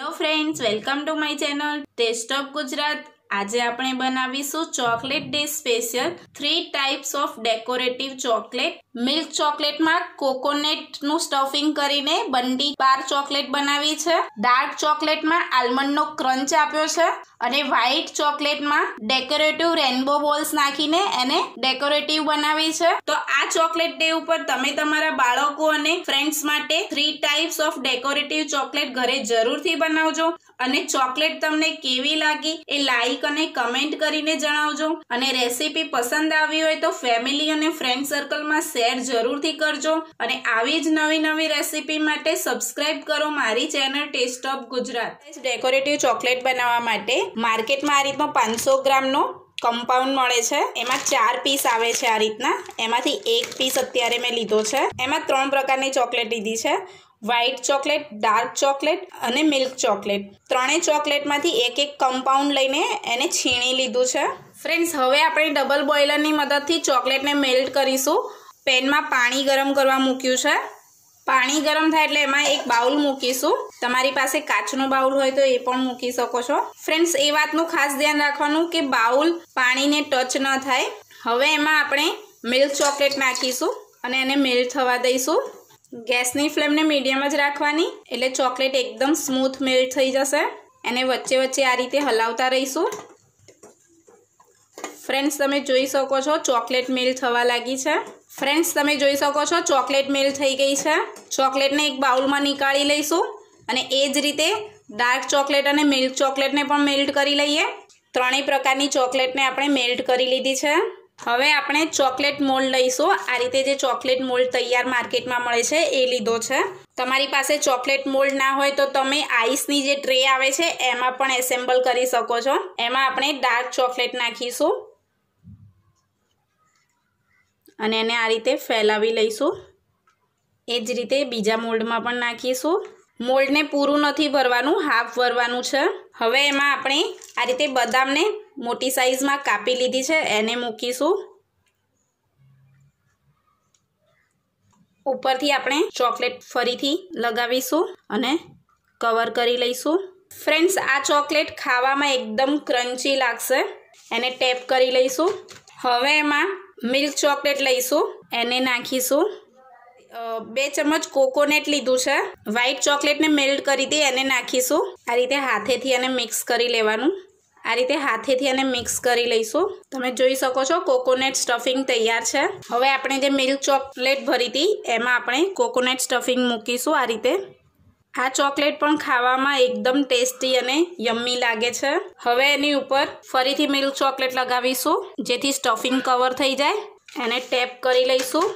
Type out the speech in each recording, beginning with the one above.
hello friends welcome to my channel taste of Gujarat આજે આપણે બનાવીશું chocolate day special three types of decorative chocolate milk ચોકલેટમાં કોકોનેટનું stuffing કરીને બંડી બાર chocolate બનાવી છે ડાર્ક ચોકલેટમાં આલમંડનો ક્રંચ આપ્યો છે અને વ્હાઈટ ચોકલેટમાં ડેકોરેટિવ રેનબો બોલ્સ નાખીને એને ડેકોરેટિવ બનાવી છે તો આ ચોકલેટ ડે ઉપર તમે તમારા બાળકો અને ફ્રેન્ડ્સ માટે three types of decorative chocolate ઘરે જરૂરથી બનાવજો અને ચોકલેટ તમને કેવી લાગી એ લાઈક અને કમેન્ટ કરીને જણાવજો અને રેસીપી પસંદ આવી હોય તો ફેમિલી અને ફ્રેન્ડ સર્કલમાં શેર જરૂરથી કરજો અને આવી જ નવી નવી રેસીપી માટે સબસ્ક્રાઇબ કરો મારી channel taste of Gujarat decorative chocolate બનાવવા માટે માર્કેટમાં આ રીતનો પાંચસો ગ્રામનો કમ્પાઉન્ડ મળે છે એમાં ચાર પીસ આવે છે આ રીતના એમાંથી એક પીસ અત્યારે મેં લીધો છે એમાં ત્રણ પ્રકારની ચોકલેટ લીધી છે વ્હાઇટ ચોકલેટ ડાર્ક ચોકલેટ અને મિલ્ક ચોકલેટ ત્રણેય ચોકલેટમાંથી એક એક કમ્પાઉન્ડ લઈને એને છીણી લીધું છે ફ્રેન્ડ્સ હવે આપણે ડબલ બોઇલરની મદદથી ચોકલેટને મેલ્ટ કરીશું પેનમાં પાણી ગરમ કરવા મૂક્યું છે પાણી ગરમ થાય એટલે એમાં એક બાઉલ મૂકીશું તમારી પાસે કાચનો બાઉલ હોય તો એ પણ મૂકી શકો છો ફ્રેન્ડ્સ એ વાતનું ખાસ ધ્યાન રાખવાનું કે બાઉલ પાણીને ટચ ન થાય હવે એમાં આપણે મિલ્ક ચોકલેટ નાખીશું અને એને મેલ્ટ થવા દઈશું ગેસની ફ્લેમને મીડિયમ જ રાખવાની એટલે ચોકલેટ એકદમ સ્મૂથ મેલ્ટ થઈ જશે એને વચ્ચે વચ્ચે આ રીતે હલાવતા રહીશું ફ્રેન્ડ્સ તમે જોઈ શકો છો ચોકલેટ મેલ્ટ થવા લાગી છે ફ્રેન્ડ્સ તમે જોઈ શકો છો ચોકલેટ મેલ્ટ થઈ ગઈ છે ચોકલેટને એક બાઉલમાં નીકાળી લઈશું અને એ જ રીતે ડાર્ક ચોકલેટ અને મિલ્ક ચોકલેટને પણ મેલ્ટ કરી લઈએ ત્રણેય પ્રકારની ચોકલેટને આપણે મેલ્ટ કરી લીધી છે હવે આપણે ચોકલેટ મોલ્ડ લઈશું આ રીતે જે ચોકલેટ મોલ્ડ તૈયાર માર્કેટમાં મળે છે એ લીધો છે તમારી પાસે ચોકલેટ મોલ્ડ ના હોય તો તમે આઈસની જે ટ્રે આવે છે એમાં પણ એસેમ્બલ કરી શકો છો એમાં આપણે ડાર્ક ચોકલેટ નાખીશું અને એને આ રીતે ફેલાવી લઈશું એ જ રીતે બીજા મોલ્ડમાં પણ નાખીશું મોલ્ડને પૂરું નથી ભરવાનું હાફ ભરવાનું છે હવે એમાં આપણે આ રીતે બદામને મોટી સાઈઝમાં કાપી લીધી છે એને મૂકીશું ઉપરથી આપણે ચોકલેટ ફરીથી લગાવીશું અને કવર કરી લઈશું ફ્રેન્ડ્સ આ ચોકલેટ ખાવામાં એકદમ ક્રન્ચી લાગશે એને ટેપ કરી લઈશું હવે એમાં મિલ્ક ચોકલેટ લઈશું એને નાખીશું બે ચમચ કોકોનેટ લીધું છે વ્હાઈટ ચોકલેટને મેલ્ડ કરી દે એને નાખીશું આ રીતે હાથેથી એને મિક્સ કરી લેવાનું આ રીતે હાથેથી એને મિક્સ કરી લઈશું તમે જોઈ શકો છો કોકોનેટ સ્ટફિંગ તૈયાર છે હવે આપણે જે મિલ્ક ચોકલેટ ભરી હતી એમાં આપણે કોકોનેટ સ્ટફિંગ મૂકીશું આ રીતે આ ચોકલેટ પણ ખાવામાં એકદમ ટેસ્ટી અને યમ્મી લાગે છે હવે એની ઉપર ફરીથી મિલ્ક ચોકલેટ લગાવીશું જેથી સ્ટફિંગ કવર થઈ જાય એને ટેપ કરી લઈશું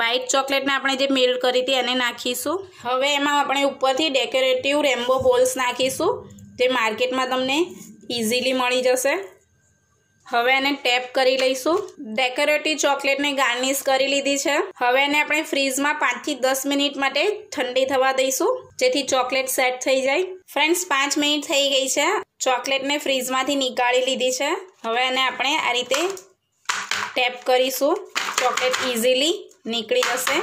વ્હાઇટ ચોકલેટને આપણે જે મેલ્ટ કરી હતી એને નાખીશું હવે એમાં આપણે ઉપરથી ડેકોરેટિવ રેમ્બો બોલ્સ નાખીશું જે માર્કેટમાં તમને ઇઝીલી મળી જશે હવે એને ટેપ કરી લઈશું ડેકોરેટિવ ચોકલેટને ગાર્નિશ કરી લીધી છે હવે એને આપણે ફ્રીજમાં પાંચથી દસ મિનિટ માટે ઠંડી થવા દઈશું જેથી ચોકલેટ સેટ થઈ જાય ફ્રેન્ડ્સ પાંચ મિનિટ થઈ ગઈ છે ચોકલેટને ફ્રીજમાંથી નીકાળી લીધી છે હવે એને આપણે આ રીતે ટેપ કરીશું ચોકલેટ ઇઝીલી નીકળી જશે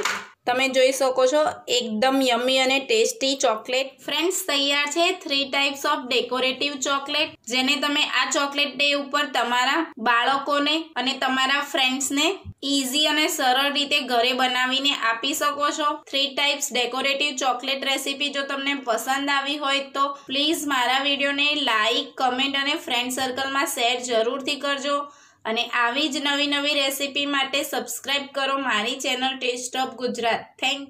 તમે જોઈ શકો છો એકદમ યમી અને ટેસ્ટી ચોકલેટ ફ્રેન્ડ્સ તૈયાર છે three types of decorative chocolate જેને તમે આ ચોકલેટ ડે ઉપર તમારા બાળકોને અને તમારા ફ્રેન્ડ્સને ઇઝી અને સરળ રીતે ઘરે બનાવીને આપી શકો છો three types decorative chocolate recipe જો તમને પસંદ આવી હોય તો પ્લીઝ મારા વિડીયોને લાઇક કમેન્ટ અને ફ્રેન્ડ સર્કલમાં શેર જરૂરથી કરજો અને આવી જ નવી નવી રેસીપી માટે સબસ્ક્રાઈબ કરો મારી channel taste of Gujarat thank